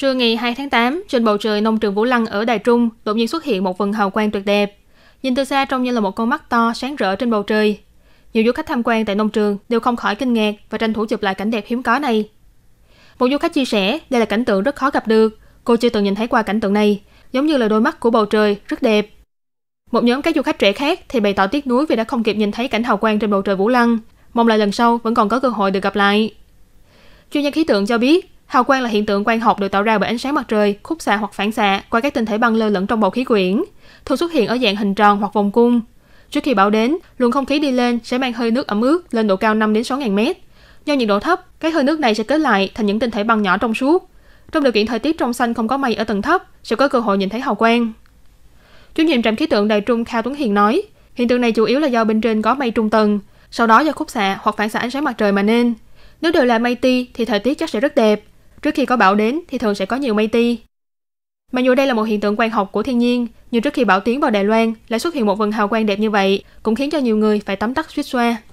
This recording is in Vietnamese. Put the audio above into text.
Trưa ngày 2 tháng 8, trên bầu trời nông trường Vũ Lăng ở Đài Trung đột nhiên xuất hiện một vần hào quang tuyệt đẹp. Nhìn từ xa trông như là một con mắt to sáng rỡ trên bầu trời. Nhiều du khách tham quan tại nông trường đều không khỏi kinh ngạc và tranh thủ chụp lại cảnh đẹp hiếm có này. Một du khách chia sẻ đây là cảnh tượng rất khó gặp được, cô chưa từng nhìn thấy qua cảnh tượng này, giống như là đôi mắt của bầu trời rất đẹp. Một nhóm các du khách trẻ khác thì bày tỏ tiếc nuối vì đã không kịp nhìn thấy cảnh hào quang trên bầu trời Vũ Lăng, mong là lần sau vẫn còn có cơ hội được gặp lại. Chuyên gia khí tượng cho biết, Hào quang là hiện tượng quang học được tạo ra bởi ánh sáng mặt trời, khúc xạ hoặc phản xạ qua các tinh thể băng lơ lửng trong bầu khí quyển, thường xuất hiện ở dạng hình tròn hoặc vòng cung. Trước khi bão đến, luồng không khí đi lên sẽ mang hơi nước ẩm ướt lên độ cao 5 đến 6.000 mét. Do nhiệt độ thấp, cái hơi nước này sẽ kết lại thành những tinh thể băng nhỏ trong suốt. Trong điều kiện thời tiết trong xanh không có mây ở tầng thấp, sẽ có cơ hội nhìn thấy hào quang. Chủ nhiệm trạm khí tượng Đài Trung Kha Tuấn Hiền nói, hiện tượng này chủ yếu là do bên trên có mây trung tầng, sau đó do khúc xạ hoặc phản xạ ánh sáng mặt trời mà nên. Nếu đều là mây ti thì thời tiết chắc sẽ rất đẹp, Trước khi có bão đến thì thường sẽ có nhiều mây ti. Mặc dù đây là một hiện tượng quang học của thiên nhiên, nhưng trước khi bão tiến vào Đài Loan lại xuất hiện một vần hào quang đẹp như vậy, cũng khiến cho nhiều người phải tắm tắt suýt xoa.